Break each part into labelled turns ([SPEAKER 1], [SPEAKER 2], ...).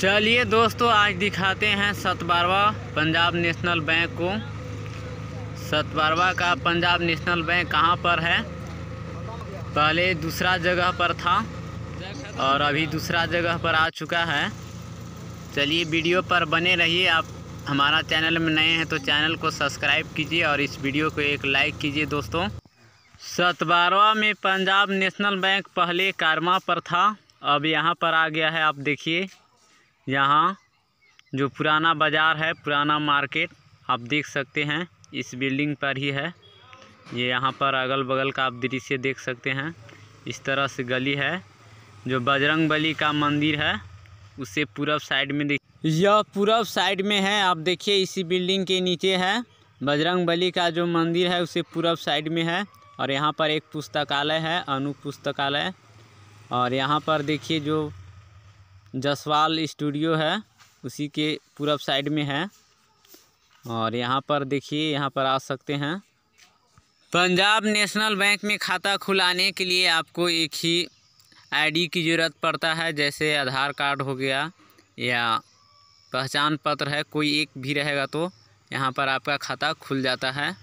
[SPEAKER 1] चलिए दोस्तों आज दिखाते हैं सतबारवा पंजाब नेशनल बैंक को सतबारवा का पंजाब नेशनल बैंक कहाँ पर है पहले दूसरा जगह पर था और अभी दूसरा जगह पर आ चुका है चलिए वीडियो पर बने रहिए आप हमारा चैनल में नए हैं तो चैनल को सब्सक्राइब कीजिए और इस वीडियो को एक लाइक कीजिए दोस्तों सतबारवा में पंजाब नेशनल बैंक पहले कारमा पर था अब यहाँ पर आ गया है आप देखिए यहाँ जो पुराना बाज़ार है पुराना मार्केट आप देख सकते हैं इस बिल्डिंग पर ही है ये यहाँ पर अगल बगल का आप दृश्य देख सकते हैं इस तरह से गली है जो बजरंग बली का मंदिर है उससे पूरब साइड में देख यह पूरब साइड में है आप देखिए इसी बिल्डिंग के नीचे है बजरंग बली का जो मंदिर है उसे पूरब साइड में है और यहाँ पर एक पुस्तकालय है अनु पुस्तकालय और यहाँ पर देखिए जो जसवाल स्टूडियो है उसी के पूरब साइड में है और यहाँ पर देखिए यहाँ पर आ सकते हैं पंजाब नेशनल बैंक में खाता खुलाने के लिए आपको एक ही आईडी की ज़रूरत पड़ता है जैसे आधार कार्ड हो गया या पहचान पत्र है कोई एक भी रहेगा तो यहाँ पर आपका खाता खुल जाता है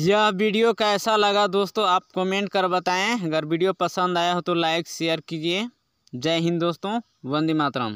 [SPEAKER 1] यह वीडियो कैसा लगा दोस्तों आप कमेंट कर बताएं अगर वीडियो पसंद आया हो तो लाइक शेयर कीजिए जय हिंद दोस्तों वंदे मातरम